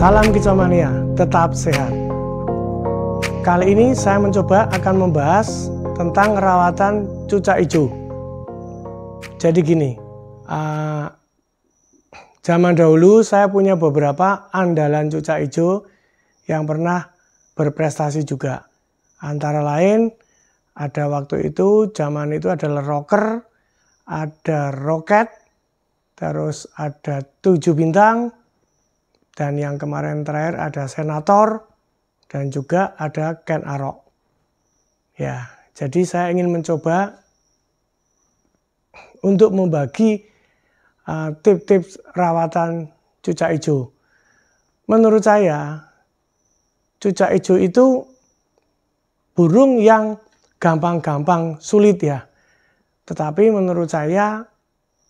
Salam Kicomania, tetap sehat. Kali ini saya mencoba akan membahas tentang rawatan cucak hijau. Jadi gini, uh, zaman dahulu saya punya beberapa andalan cucak hijau yang pernah berprestasi juga. Antara lain ada waktu itu zaman itu adalah rocker, ada roket, terus ada tujuh bintang, dan yang kemarin terakhir ada senator dan juga ada Ken Arok. Ya, jadi saya ingin mencoba untuk membagi tips eh, tips-tips rawatan cucak hijau. Menurut saya, cucak hijau itu burung yang gampang-gampang sulit ya. Tetapi menurut saya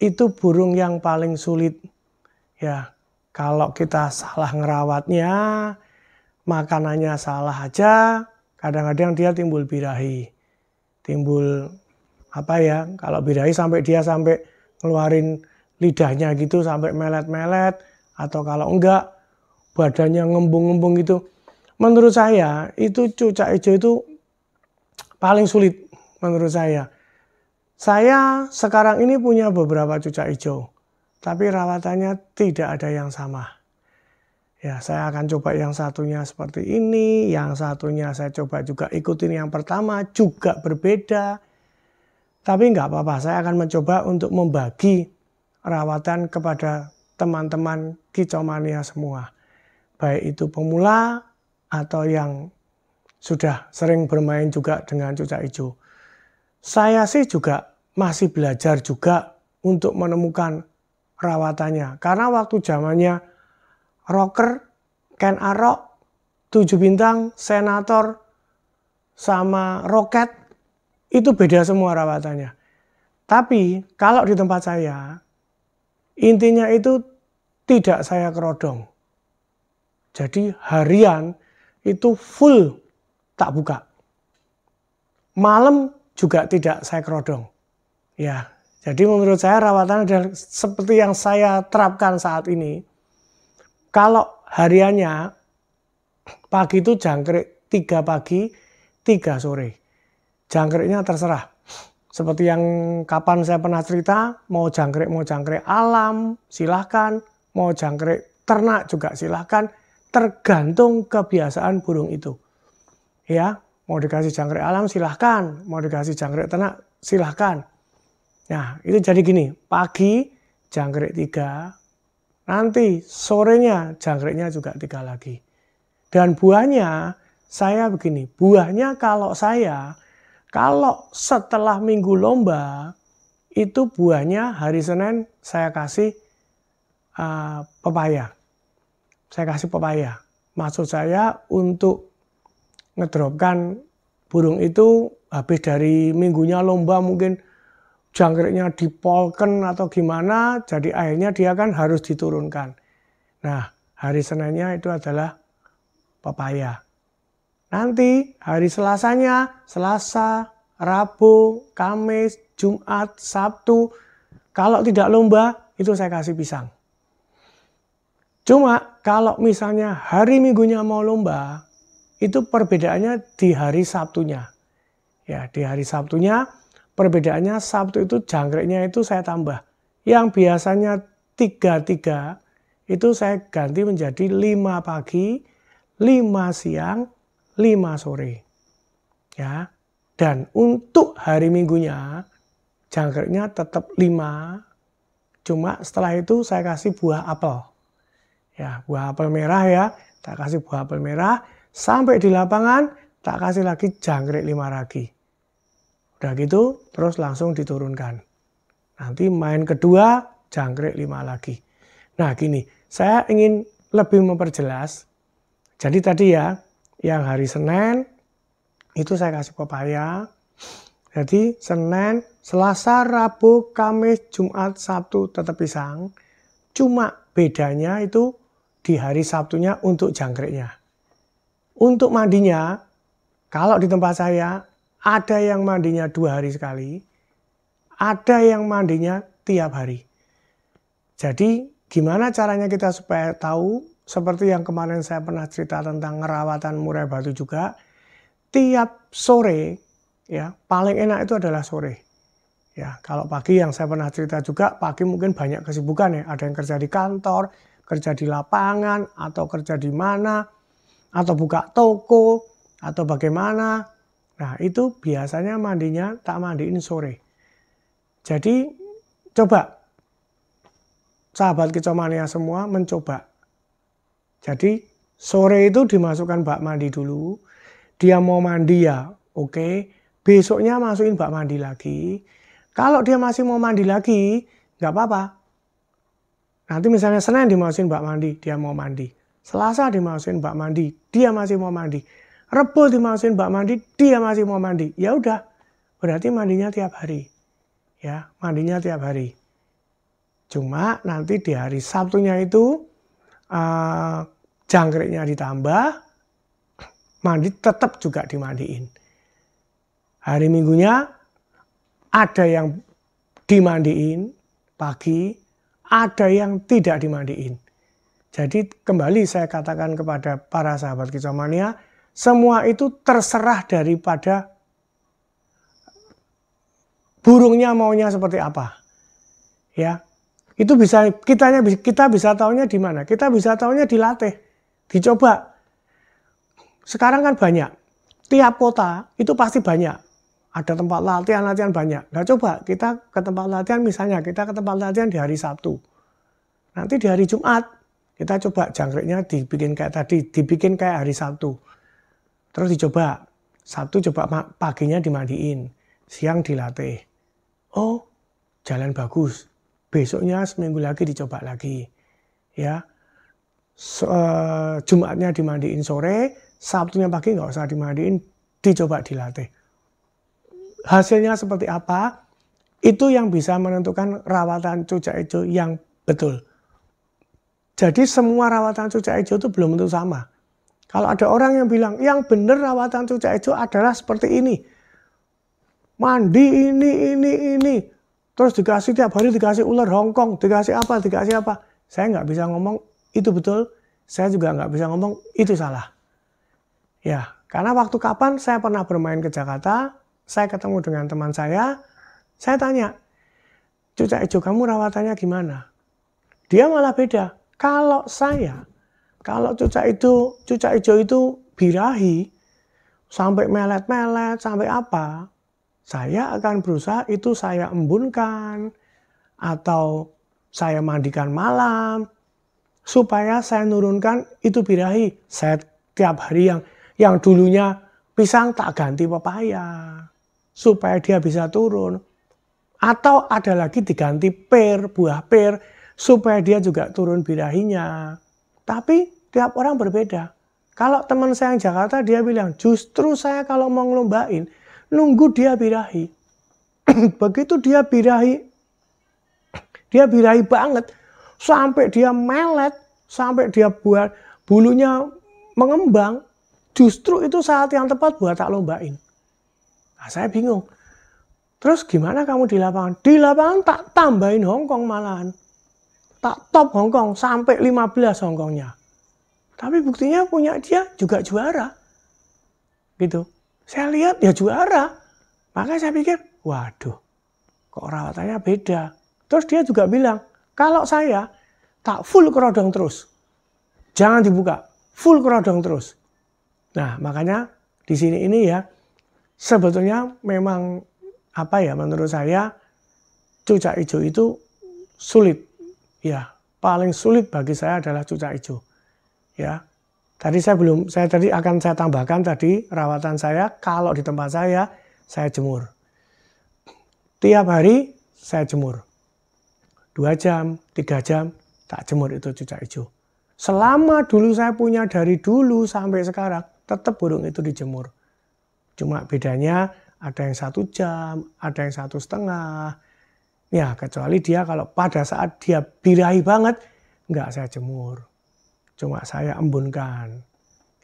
itu burung yang paling sulit ya kalau kita salah ngerawatnya, makanannya salah aja, kadang-kadang dia timbul birahi. Timbul apa ya, kalau birahi sampai dia sampai ngeluarin lidahnya gitu sampai melet-melet, atau kalau enggak badannya ngembung-ngembung gitu. Menurut saya itu cucak hijau itu paling sulit menurut saya. Saya sekarang ini punya beberapa cucak hijau tapi rawatannya tidak ada yang sama. Ya, saya akan coba yang satunya seperti ini, yang satunya saya coba juga ikutin yang pertama, juga berbeda. Tapi nggak apa-apa, saya akan mencoba untuk membagi rawatan kepada teman-teman kicomania semua. Baik itu pemula atau yang sudah sering bermain juga dengan cucak hijau. Saya sih juga masih belajar juga untuk menemukan rawatannya. Karena waktu zamannya rocker, Ken Arok, tujuh bintang, senator, sama roket, itu beda semua rawatannya. Tapi kalau di tempat saya, intinya itu tidak saya kerodong. Jadi harian itu full tak buka. Malam juga tidak saya kerodong. Ya, jadi menurut saya rawatan adalah seperti yang saya terapkan saat ini. Kalau hariannya pagi itu jangkrik tiga pagi, tiga sore. Jangkriknya terserah. Seperti yang kapan saya pernah cerita, mau jangkrik mau jangkrik alam, silahkan. Mau jangkrik ternak juga silahkan. Tergantung kebiasaan burung itu. Ya, mau dikasih jangkrik alam silahkan, mau dikasih jangkrik ternak silahkan Nah, itu jadi gini, pagi jangkrik tiga, nanti sorenya jangkriknya juga tiga lagi. Dan buahnya, saya begini, buahnya kalau saya, kalau setelah minggu lomba, itu buahnya hari Senin saya kasih uh, pepaya. Saya kasih pepaya. Maksud saya untuk ngedropkan burung itu habis dari minggunya lomba mungkin jangkriknya dipolken atau gimana, jadi akhirnya dia kan harus diturunkan. Nah, hari Seninnya itu adalah pepaya. Nanti hari Selasanya, Selasa, Rabu, Kamis, Jumat, Sabtu, kalau tidak lomba, itu saya kasih pisang. Cuma kalau misalnya hari Minggunya mau lomba, itu perbedaannya di hari Sabtunya. Ya, di hari Sabtunya Perbedaannya Sabtu itu jangkriknya itu saya tambah. Yang biasanya tiga tiga itu saya ganti menjadi lima pagi, lima siang, lima sore. Ya. Dan untuk hari Minggunya jangkriknya tetap lima, Cuma setelah itu saya kasih buah apel. Ya, buah apel merah ya. Tak kasih buah apel merah sampai di lapangan tak kasih lagi jangkrik lima ragi. Udah gitu terus langsung diturunkan. Nanti main kedua jangkrik lima lagi. Nah gini, saya ingin lebih memperjelas. Jadi tadi ya, yang hari Senin itu saya kasih pepaya. Jadi Senin, Selasa, Rabu, Kamis, Jumat, Sabtu tetap pisang. Cuma bedanya itu di hari Sabtunya untuk jangkriknya. Untuk mandinya, kalau di tempat saya ada yang mandinya dua hari sekali, ada yang mandinya tiap hari. Jadi gimana caranya kita supaya tahu seperti yang kemarin saya pernah cerita tentang ngerawatan murai batu juga tiap sore ya paling enak itu adalah sore ya kalau pagi yang saya pernah cerita juga pagi mungkin banyak kesibukan ya ada yang kerja di kantor kerja di lapangan atau kerja di mana atau buka toko atau bagaimana Nah, itu biasanya mandinya tak mandiin sore. Jadi, coba sahabat kecomania semua mencoba. Jadi, sore itu dimasukkan bak mandi dulu. Dia mau mandi ya, oke. Besoknya masukin bak mandi lagi. Kalau dia masih mau mandi lagi, nggak apa-apa. Nanti misalnya Senin dimasukin bak mandi, dia mau mandi. Selasa dimasukin bak mandi, dia masih mau mandi Rebo dimasukin bak mandi, dia masih mau mandi. Ya udah, berarti mandinya tiap hari. Ya, mandinya tiap hari. Cuma nanti di hari Sabtunya itu uh, jangkriknya ditambah, mandi tetap juga dimandiin. Hari Minggunya ada yang dimandiin pagi, ada yang tidak dimandiin. Jadi kembali saya katakan kepada para sahabat kicomania, semua itu terserah daripada burungnya maunya seperti apa. Ya. Itu bisa kitanya kita bisa tahunya di mana? Kita bisa tahunya dilatih, dicoba. Sekarang kan banyak. Tiap kota itu pasti banyak ada tempat latihan-latihan banyak. Nah coba kita ke tempat latihan misalnya, kita ke tempat latihan di hari Sabtu. Nanti di hari Jumat, kita coba jangkriknya dibikin kayak tadi, dibikin kayak hari Sabtu. Terus dicoba. Sabtu coba paginya dimandiin, siang dilatih. Oh, jalan bagus. Besoknya seminggu lagi dicoba lagi. Ya. Eh, Jumatnya dimandiin sore, Sabtunya pagi nggak usah dimandiin, dicoba dilatih. Hasilnya seperti apa? Itu yang bisa menentukan rawatan cuaca hijau yang betul. Jadi semua rawatan cuaca hijau itu belum tentu sama. Kalau ada orang yang bilang, yang benar rawatan cucak hijau adalah seperti ini. Mandi ini, ini, ini. Terus dikasih tiap hari dikasih ular Hongkong, dikasih apa, dikasih apa. Saya nggak bisa ngomong itu betul, saya juga nggak bisa ngomong itu salah. Ya, karena waktu kapan saya pernah bermain ke Jakarta, saya ketemu dengan teman saya, saya tanya, cucak hijau kamu rawatannya gimana? Dia malah beda. Kalau saya kalau cucak itu cucak hijau itu birahi sampai melet-melet sampai apa, saya akan berusaha itu saya embunkan atau saya mandikan malam supaya saya nurunkan itu birahi. Saya tiap hari yang yang dulunya pisang tak ganti pepaya supaya dia bisa turun. Atau ada lagi diganti per, buah per, supaya dia juga turun birahinya. Tapi tiap orang berbeda. Kalau teman saya yang Jakarta, dia bilang, justru saya kalau mau ngelombain, nunggu dia birahi. Begitu dia birahi, dia birahi banget, sampai dia melet, sampai dia buat bulunya mengembang, justru itu saat yang tepat buat tak lombain. Nah, saya bingung. Terus gimana kamu di lapangan? Di lapangan tak tambahin Hongkong malahan. Tak top Hongkong sampai 15 Hongkongnya. Tapi buktinya punya dia juga juara. Gitu. Saya lihat ya juara. Maka saya pikir, waduh, kok rawatannya beda. Terus dia juga bilang, kalau saya tak full kerodong terus. Jangan dibuka, full kerodong terus. Nah, makanya di sini ini ya, sebetulnya memang apa ya menurut saya cucak hijau itu sulit. Ya, paling sulit bagi saya adalah cucak hijau. Ya. Tadi saya belum saya tadi akan saya tambahkan tadi rawatan saya kalau di tempat saya saya jemur. Tiap hari saya jemur. Dua jam, tiga jam, tak jemur itu cucak hijau. Selama dulu saya punya dari dulu sampai sekarang, tetap burung itu dijemur. Cuma bedanya ada yang satu jam, ada yang satu setengah. Ya, kecuali dia kalau pada saat dia birahi banget, nggak saya jemur cuma saya embunkan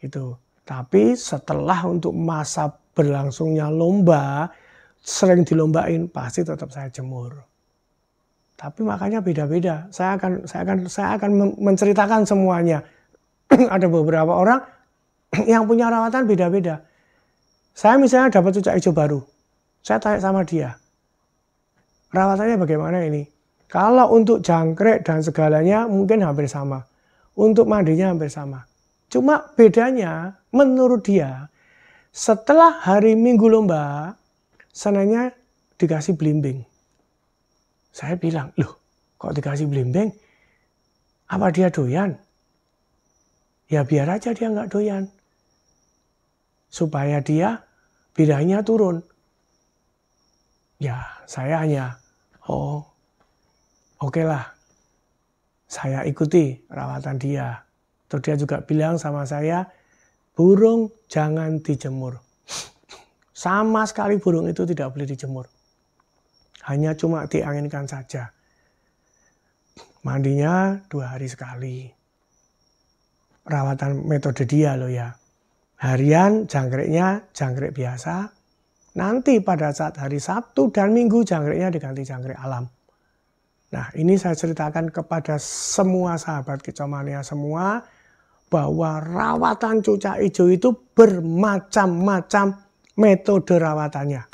gitu. Tapi setelah untuk masa berlangsungnya lomba, sering dilombain pasti tetap saya jemur. Tapi makanya beda-beda. Saya akan saya akan saya akan menceritakan semuanya. Ada beberapa orang yang punya rawatan beda-beda. Saya misalnya dapat cucak hijau baru. Saya tanya sama dia. Rawatannya bagaimana ini? Kalau untuk jangkrik dan segalanya mungkin hampir sama untuk mandinya hampir sama. Cuma bedanya menurut dia setelah hari Minggu lomba senangnya dikasih belimbing. Saya bilang, loh kok dikasih belimbing? Apa dia doyan? Ya biar aja dia nggak doyan. Supaya dia bidangnya turun. Ya saya hanya, oh oke okay lah saya ikuti rawatan dia. Terus dia juga bilang sama saya, burung jangan dijemur. Sama sekali burung itu tidak boleh dijemur. Hanya cuma dianginkan saja. Mandinya dua hari sekali. Rawatan metode dia loh ya. Harian jangkriknya jangkrik biasa. Nanti pada saat hari Sabtu dan Minggu jangkriknya diganti jangkrik alam. Nah, ini saya ceritakan kepada semua sahabat kecomania semua bahwa rawatan cucak hijau itu bermacam-macam metode rawatannya.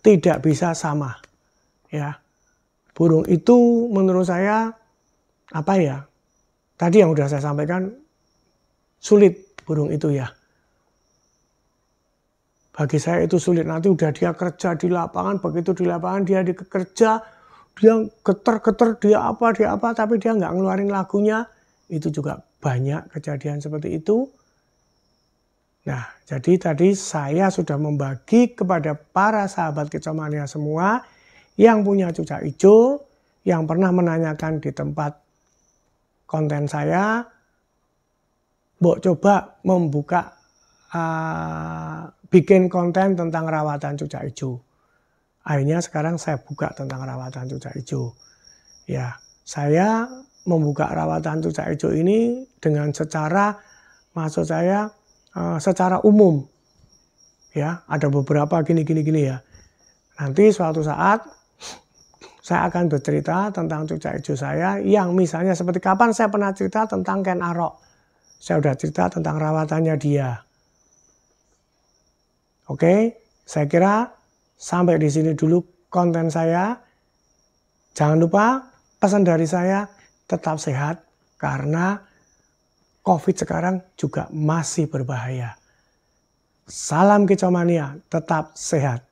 Tidak bisa sama. Ya. Burung itu menurut saya apa ya? Tadi yang sudah saya sampaikan sulit burung itu ya. Bagi saya itu sulit. Nanti udah dia kerja di lapangan, begitu di lapangan dia dikerja, dia keter-keter dia apa dia apa tapi dia nggak ngeluarin lagunya itu juga banyak kejadian seperti itu nah jadi tadi saya sudah membagi kepada para sahabat kecomania semua yang punya cucak hijau yang pernah menanyakan di tempat konten saya Mbok coba membuka uh, bikin konten tentang rawatan cucak hijau Akhirnya sekarang saya buka tentang rawatan cucak hijau. Ya, saya membuka rawatan cucak hijau ini dengan secara maksud saya eh, secara umum. Ya, ada beberapa gini gini gini ya. Nanti suatu saat saya akan bercerita tentang cucak hijau saya yang misalnya seperti kapan saya pernah cerita tentang Ken Arok. Saya sudah cerita tentang rawatannya dia. Oke, saya kira Sampai di sini dulu konten saya. Jangan lupa pesan dari saya tetap sehat karena COVID sekarang juga masih berbahaya. Salam kecomania, tetap sehat.